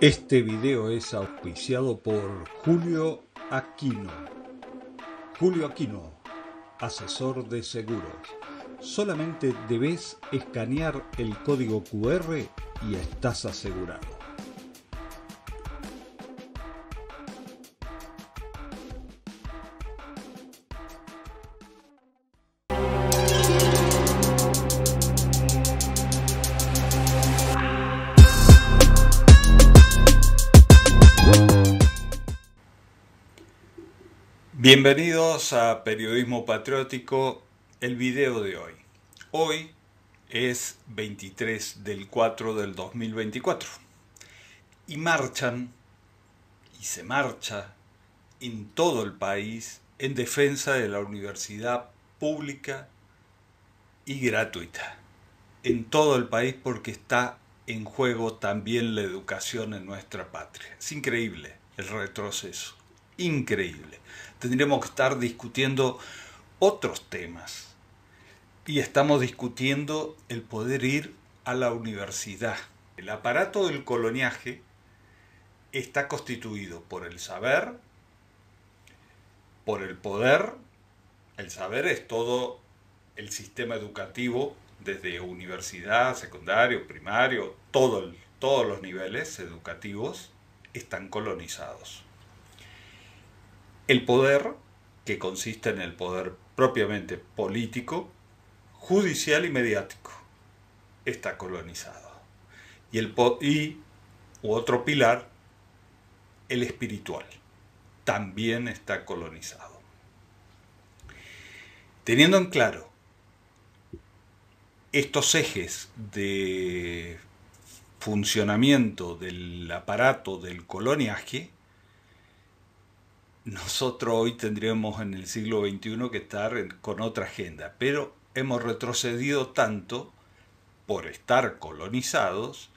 Este video es auspiciado por Julio Aquino. Julio Aquino, asesor de seguros. Solamente debes escanear el código QR y estás asegurado. Bienvenidos a Periodismo Patriótico, el video de hoy. Hoy es 23 del 4 del 2024 y marchan y se marcha en todo el país en defensa de la universidad pública y gratuita. En todo el país porque está en juego también la educación en nuestra patria. Es increíble el retroceso increíble. Tendríamos que estar discutiendo otros temas. Y estamos discutiendo el poder ir a la universidad. El aparato del coloniaje está constituido por el saber, por el poder. El saber es todo el sistema educativo, desde universidad, secundario, primario, todos los niveles educativos están colonizados el poder, que consiste en el poder propiamente político, judicial y mediático, está colonizado. Y, el otro pilar, el espiritual, también está colonizado. Teniendo en claro estos ejes de funcionamiento del aparato del coloniaje, nosotros hoy tendríamos en el siglo XXI que estar con otra agenda, pero hemos retrocedido tanto por estar colonizados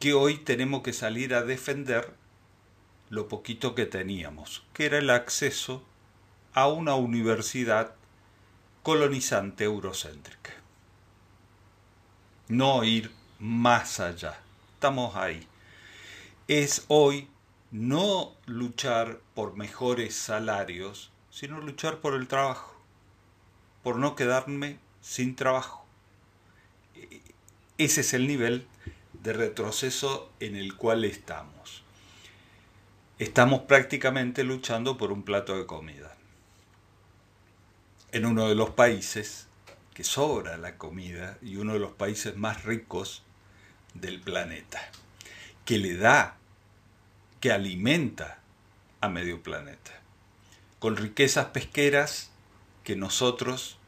que hoy tenemos que salir a defender lo poquito que teníamos, que era el acceso a una universidad colonizante eurocéntrica. No ir más allá, estamos ahí. Es hoy no luchar por mejores salarios, sino luchar por el trabajo, por no quedarme sin trabajo. E-, e-, ese es el nivel de retroceso en el cual estamos. Estamos prácticamente luchando por un plato de comida. En uno de los países que sobra la comida y uno de los países más ricos del planeta, que le da que alimenta a medio planeta, con riquezas pesqueras que nosotros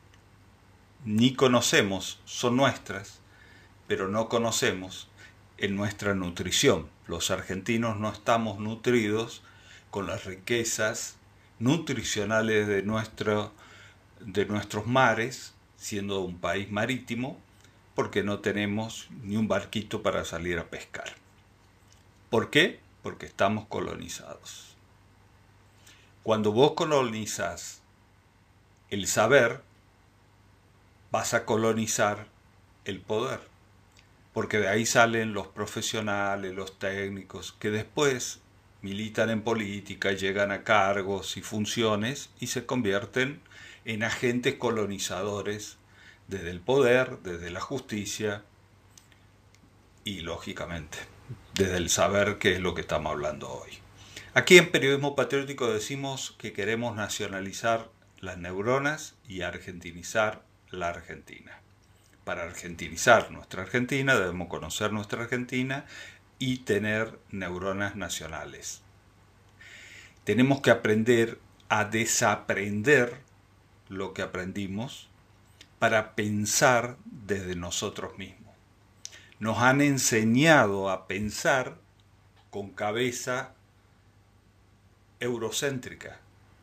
ni conocemos, son nuestras, pero no conocemos en nuestra nutrición. Los argentinos no estamos nutridos con las riquezas nutricionales de, nuestro, de nuestros mares, siendo un país marítimo, porque no tenemos ni un barquito para salir a pescar. ¿Por qué? porque estamos colonizados. Cuando vos colonizas el saber, vas a colonizar el poder, porque de ahí salen los profesionales, los técnicos, que después militan en política, llegan a cargos y funciones y se convierten en agentes colonizadores desde el poder, desde la justicia y lógicamente desde el saber qué es lo que estamos hablando hoy. Aquí en Periodismo Patriótico decimos que queremos nacionalizar las neuronas y argentinizar la Argentina. Para argentinizar nuestra Argentina debemos conocer nuestra Argentina y tener neuronas nacionales. Tenemos que aprender a desaprender lo que aprendimos para pensar desde nosotros mismos nos han enseñado a pensar con cabeza eurocéntrica,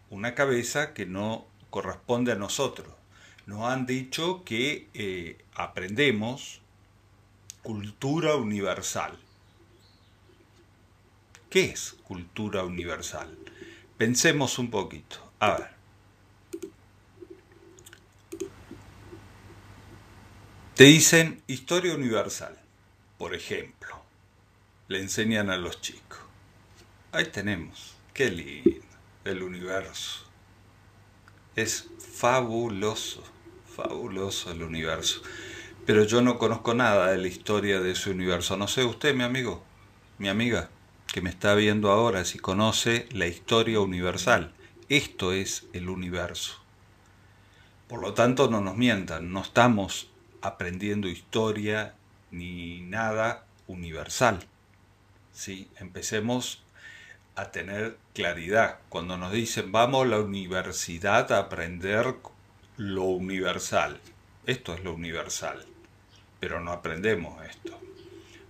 una cabeza que no corresponde a nosotros. Nos han dicho que eh, aprendemos cultura universal. ¿Qué es cultura universal? Pensemos un poquito. A ver. Te dicen historia universal por ejemplo, le enseñan a los chicos. Ahí tenemos, qué lindo, el universo. Es fabuloso, fabuloso el universo. Pero yo no conozco nada de la historia de ese universo. No sé usted, mi amigo, mi amiga, que me está viendo ahora, si conoce la historia universal. Esto es el universo. Por lo tanto, no nos mientan, no estamos aprendiendo historia ni nada universal. Si Empecemos a tener claridad. Cuando nos dicen vamos a la universidad a aprender lo universal, esto es lo universal, pero no aprendemos esto.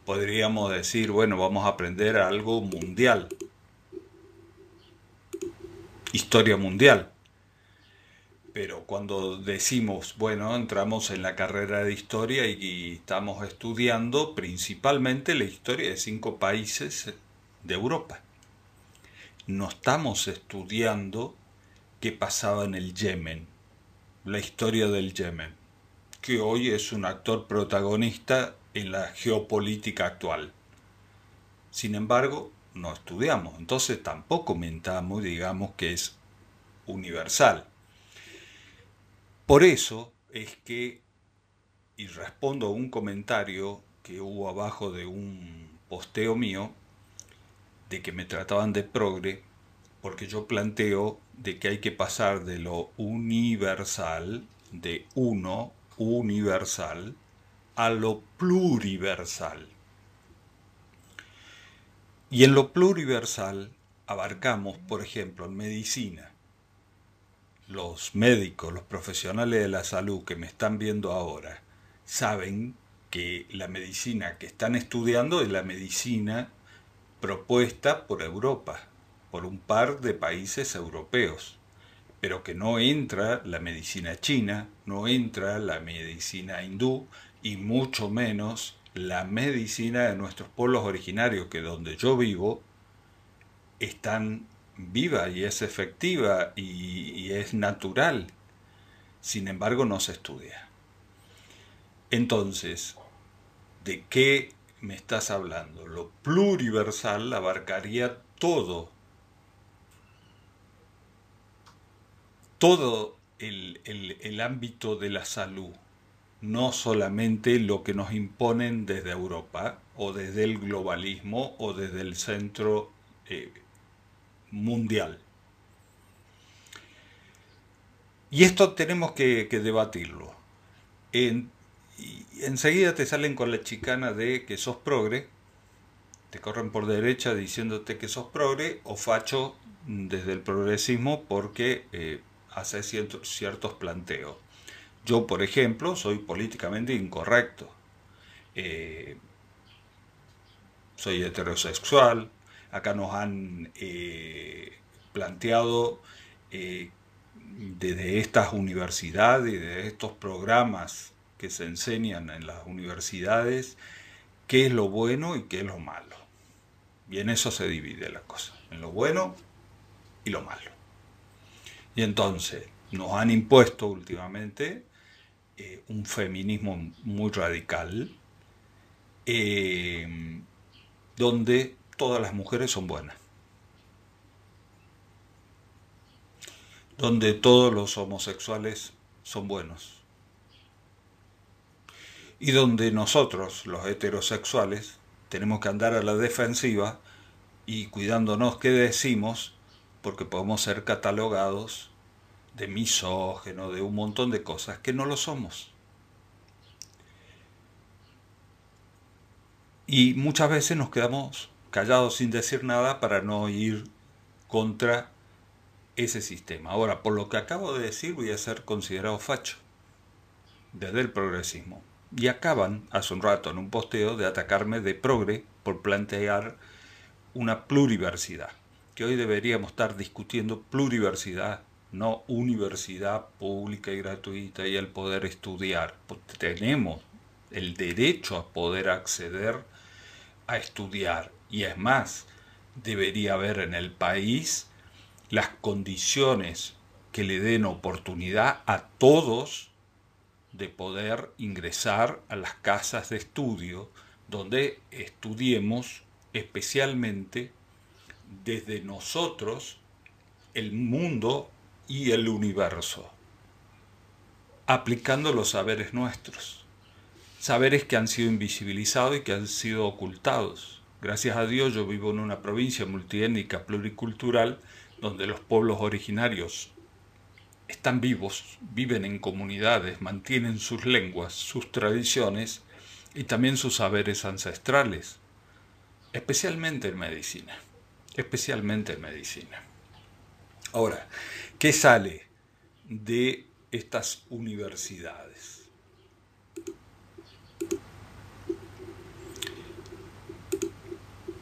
Podríamos decir, bueno, vamos a aprender algo mundial, historia mundial, pero cuando decimos, bueno, entramos en la carrera de historia y, estamos estudiando principalmente la historia de cinco países de Europa. No estamos estudiando qué pasaba en el Yemen, la historia del Yemen, que hoy es un actor protagonista en la geopolítica actual. Sin embargo, no estudiamos, entonces tampoco mentamos, digamos que es universal. Por eso es que, y respondo a un comentario que hubo abajo de un posteo mío, de que me trataban de progre, porque yo planteo de que hay que pasar de lo universal, de uno, universal, a lo pluriversal. Y en lo pluriversal abarcamos, por ejemplo, en medicina, los médicos, los profesionales de la salud que me están viendo ahora, saben que la medicina que están estudiando es la medicina propuesta por Europa, por un par de países europeos, pero que no entra la medicina china, no entra la medicina hindú y mucho menos la medicina de nuestros pueblos originarios, que donde yo vivo, están viva y es efectiva y, es natural. Sin embargo, no se estudia. Entonces, ¿de qué me estás hablando? Lo pluriversal abarcaría todo. Todo el, ámbito de la salud, no solamente lo que nos imponen desde Europa o desde el globalismo o desde el centro eh, mundial. Y esto tenemos que, debatirlo. En, enseguida te salen con la chicana de que sos progre, te corren por derecha diciéndote que sos progre o facho desde el progresismo porque eh, haces ciertos, planteos. Yo, por ejemplo, soy políticamente incorrecto. Eh, soy heterosexual, Acá nos han eh, planteado eh, desde estas universidades, de estos programas que se enseñan en las universidades, qué es lo bueno y qué es lo malo. Y en eso se divide la cosa, en lo bueno y lo malo. Y entonces nos han impuesto últimamente eh, un feminismo muy radical, donde todas las mujeres son buenas. Donde todos los homosexuales son buenos. Y donde nosotros, los heterosexuales, tenemos que andar a la defensiva y cuidándonos qué decimos, porque podemos ser catalogados de misógeno, de un montón de cosas que no lo somos. Y muchas veces nos quedamos callado sin decir nada para no ir contra ese sistema. Ahora, por lo que acabo de decir, voy a ser considerado facho desde el progresismo. Y acaban, hace un rato en un posteo, de atacarme de progre por plantear una pluriversidad. Que hoy deberíamos estar discutiendo pluriversidad, no universidad pública y gratuita y el poder estudiar. Pues tenemos el derecho a poder acceder a estudiar y es más, debería haber en el país las condiciones que le den oportunidad a todos de poder ingresar a las casas de estudio donde estudiemos especialmente desde nosotros el mundo y el universo, aplicando los saberes nuestros, saberes que han sido invisibilizados y que han sido ocultados Gracias a Dios yo vivo en una provincia multiétnica, pluricultural, donde los pueblos originarios están vivos, viven en comunidades, mantienen sus lenguas, sus tradiciones y también sus saberes ancestrales, especialmente en medicina, especialmente en medicina. Ahora, ¿qué sale de estas universidades?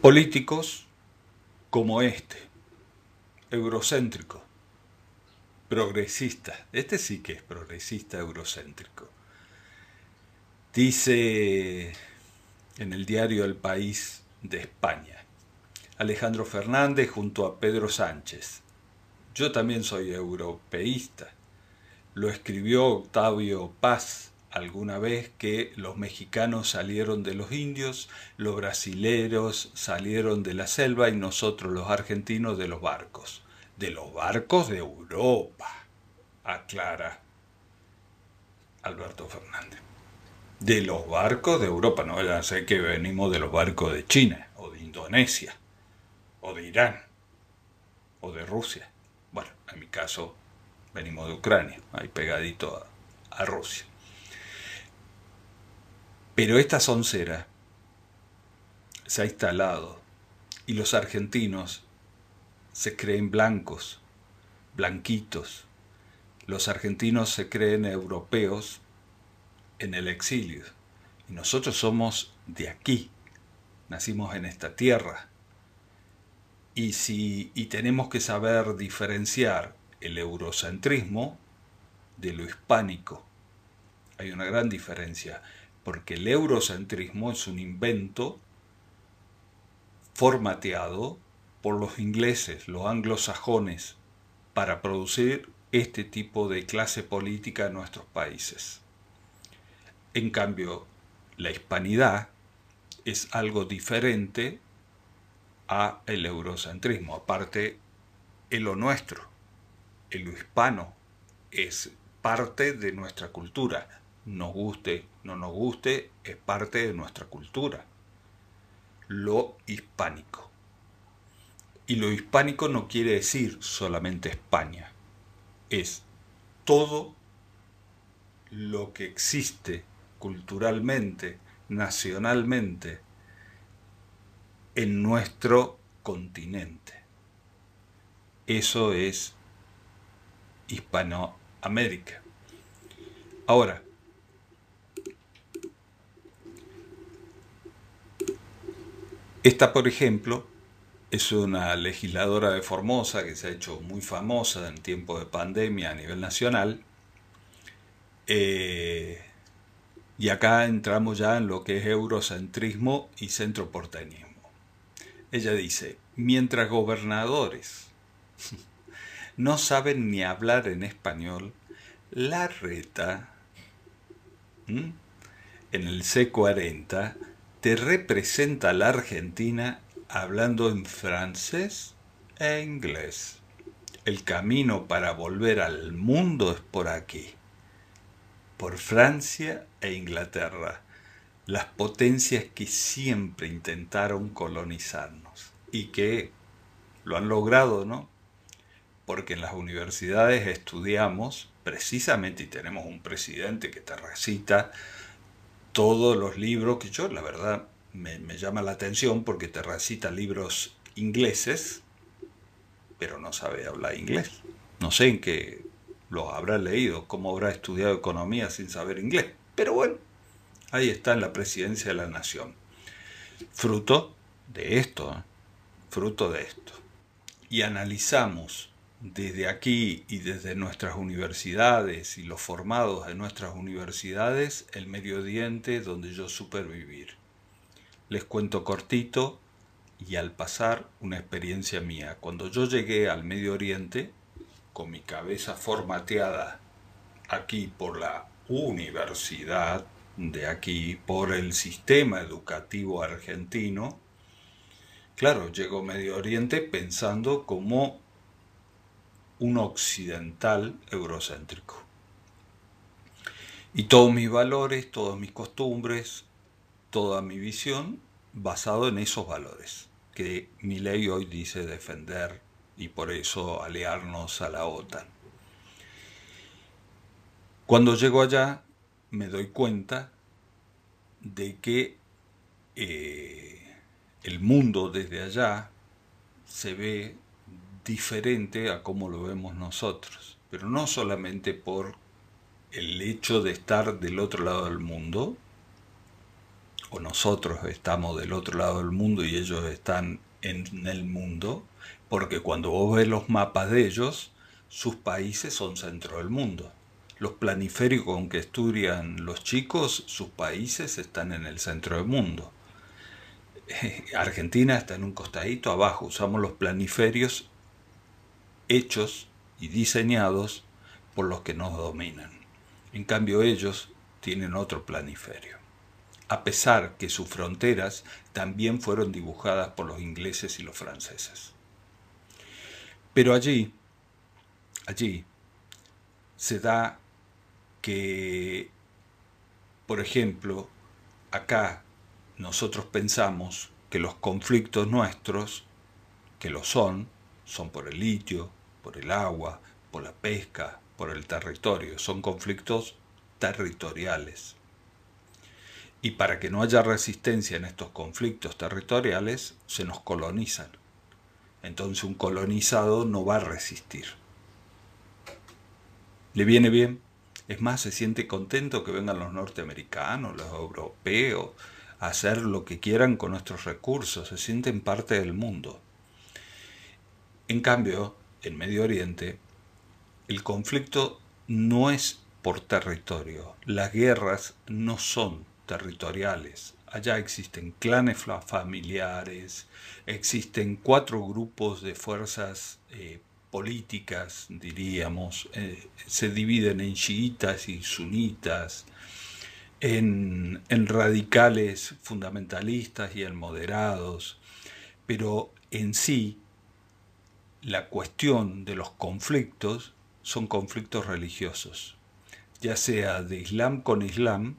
Políticos como este, eurocéntrico, progresista, este sí que es progresista eurocéntrico, dice en el diario El País de España, Alejandro Fernández junto a Pedro Sánchez. Yo también soy europeísta, lo escribió Octavio Paz alguna vez que los mexicanos salieron de los indios, los brasileros salieron de la selva y nosotros los argentinos de los barcos. De los barcos de Europa, aclara Alberto Fernández. De los barcos de Europa, no ya sé que venimos de los barcos de China, o de Indonesia, o de Irán, o de Rusia. Bueno, en mi caso venimos de Ucrania, ahí pegadito a Rusia. Pero esta soncera se ha instalado y los argentinos se creen blancos, blanquitos. Los argentinos se creen europeos en el exilio. Y nosotros somos de aquí, nacimos en esta tierra. Y, si, y tenemos que saber diferenciar el eurocentrismo de lo hispánico. Hay una gran diferencia porque el eurocentrismo es un invento formateado por los ingleses, los anglosajones, para producir este tipo de clase política en nuestros países. En cambio, la hispanidad es algo diferente a el eurocentrismo, aparte en lo nuestro, en lo hispano, es parte de nuestra cultura nos guste, no nos guste, es parte de nuestra cultura. Lo hispánico. Y lo hispánico no quiere decir solamente España, es todo lo que existe culturalmente, nacionalmente, en nuestro continente. Eso es Hispanoamérica. Ahora, Esta, por ejemplo, es una legisladora de Formosa que se ha hecho muy famosa en tiempo de pandemia a nivel nacional. Eh, y acá entramos ya en lo que es eurocentrismo y centroportenismo. Ella dice, mientras gobernadores no saben ni hablar en español, la reta en el C40 te representa la Argentina hablando en francés e inglés. El camino para volver al mundo es por aquí, por Francia e Inglaterra, las potencias que siempre intentaron colonizarnos y que lo han logrado, ¿no? Porque en las universidades estudiamos precisamente y tenemos un presidente que te recita todos los libros, que yo la verdad me, llama la atención porque te recita libros ingleses, pero no sabe hablar inglés. No sé en qué lo habrá leído, cómo habrá estudiado economía sin saber inglés. Pero bueno, ahí está en la presidencia de la nación. Fruto de esto, ¿eh? fruto de esto. Y analizamos desde aquí y desde nuestras universidades y los formados de nuestras universidades el Medio Oriente donde yo supervivir Les cuento cortito y al pasar una experiencia mía. Cuando yo llegué al Medio Oriente, con mi cabeza formateada aquí por la universidad de aquí, por el sistema educativo argentino, claro, llego a Medio Oriente pensando como un occidental eurocéntrico. Y todos mis valores, todas mis costumbres, toda mi visión basado en esos valores que mi ley hoy dice defender y por eso aliarnos a la OTAN. Cuando llego allá me doy cuenta de que eh, el mundo desde allá se ve diferente a como lo vemos nosotros, pero no solamente por el hecho de estar del otro lado del mundo, o nosotros estamos del otro lado del mundo y ellos están en el mundo, porque cuando vos ves los mapas de ellos, sus países son centro del mundo. Los planiféricos con que estudian los chicos, sus países están en el centro del mundo. Argentina está en un costadito abajo, usamos los planiferios hechos y diseñados por los que nos dominan. En cambio ellos tienen otro planiferio. A pesar que sus fronteras también fueron dibujadas por los ingleses y los franceses. Pero allí, allí, se da que, por ejemplo, acá nosotros pensamos que los conflictos nuestros, que lo son, son por el litio, por el agua, por la pesca, por el territorio. Son conflictos territoriales. Y para que no haya resistencia en estos conflictos territoriales, se nos colonizan. Entonces un colonizado no va a resistir. Le viene bien. Es más, se siente contento que vengan los norteamericanos, los europeos, a hacer lo que quieran con nuestros recursos. Se sienten parte del mundo. En cambio, en Medio Oriente, el conflicto no es por territorio. Las guerras no son territoriales. Allá existen clanes familiares, existen cuatro grupos de fuerzas eh, políticas, diríamos. Eh, se dividen en chiitas y sunitas, en, en radicales fundamentalistas y en moderados. Pero en sí la cuestión de los conflictos son conflictos religiosos, ya sea de Islam con Islam,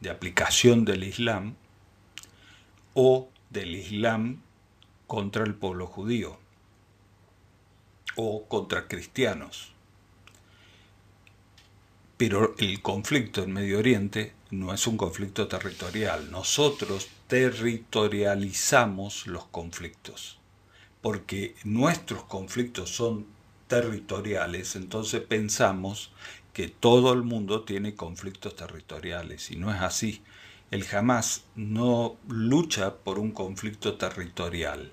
de aplicación del Islam, o del Islam contra el pueblo judío, o contra cristianos. Pero el conflicto en Medio Oriente no es un conflicto territorial. Nosotros territorializamos los conflictos porque nuestros conflictos son territoriales, entonces pensamos que todo el mundo tiene conflictos territoriales y no es así. El Hamas no lucha por un conflicto territorial.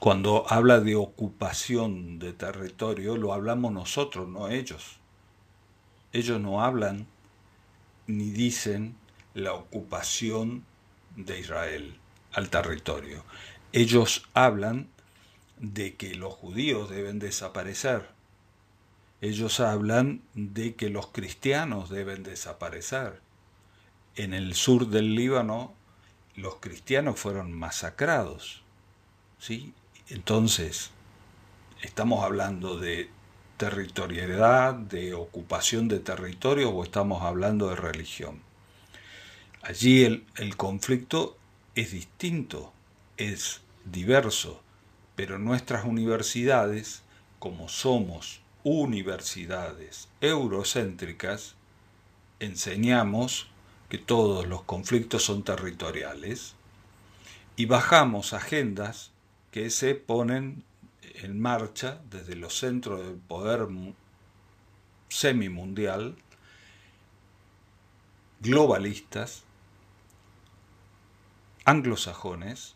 Cuando habla de ocupación de territorio, lo hablamos nosotros, no ellos. Ellos no hablan ni dicen la ocupación de Israel al territorio. Ellos hablan de que los judíos deben desaparecer. Ellos hablan de que los cristianos deben desaparecer. En el sur del Líbano los cristianos fueron masacrados. ¿sí? Entonces, ¿estamos hablando de territorialidad, de ocupación de territorio, o estamos hablando de religión? Allí el, el conflicto es distinto, es diverso, pero nuestras universidades, como somos universidades eurocéntricas, enseñamos que todos los conflictos son territoriales y bajamos agendas que se ponen en marcha desde los centros de poder semimundial, globalistas, anglosajones,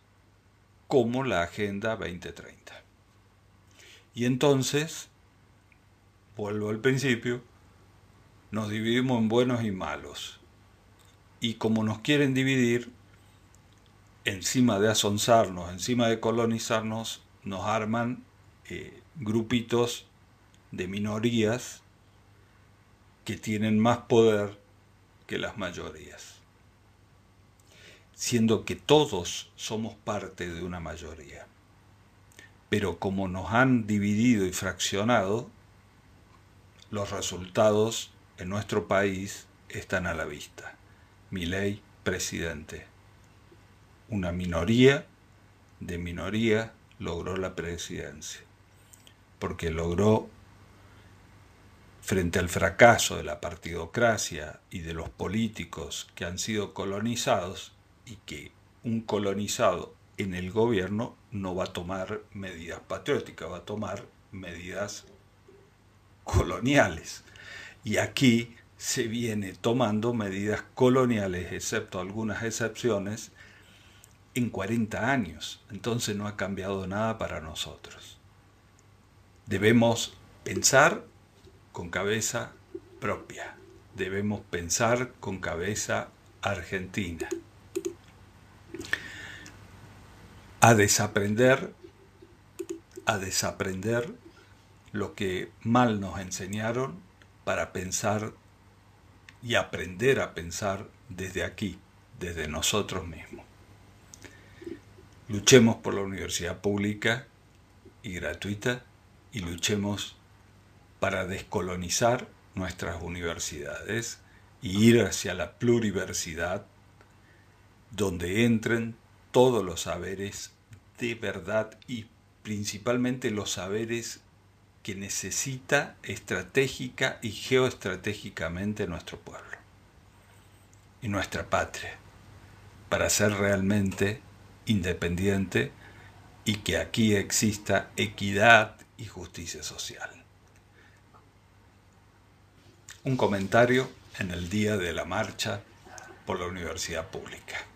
como la Agenda 2030. Y entonces, vuelvo al principio, nos dividimos en buenos y malos. Y como nos quieren dividir, encima de asonzarnos, encima de colonizarnos, nos arman eh, grupitos de minorías que tienen más poder que las mayorías siendo que todos somos parte de una mayoría. Pero como nos han dividido y fraccionado, los resultados en nuestro país están a la vista. Mi ley, presidente. Una minoría de minoría logró la presidencia, porque logró, frente al fracaso de la partidocracia y de los políticos que han sido colonizados, y que un colonizado en el gobierno no va a tomar medidas patrióticas, va a tomar medidas coloniales. Y aquí se viene tomando medidas coloniales, excepto algunas excepciones, en 40 años. Entonces no ha cambiado nada para nosotros. Debemos pensar con cabeza propia. Debemos pensar con cabeza argentina. a desaprender, a desaprender lo que mal nos enseñaron para pensar y aprender a pensar desde aquí, desde nosotros mismos. Luchemos por la universidad pública y gratuita y luchemos para descolonizar nuestras universidades y ir hacia la pluriversidad donde entren todos los saberes de verdad y principalmente los saberes que necesita estratégica y geoestratégicamente nuestro pueblo y nuestra patria para ser realmente independiente y que aquí exista equidad y justicia social. Un comentario en el día de la marcha por la Universidad Pública.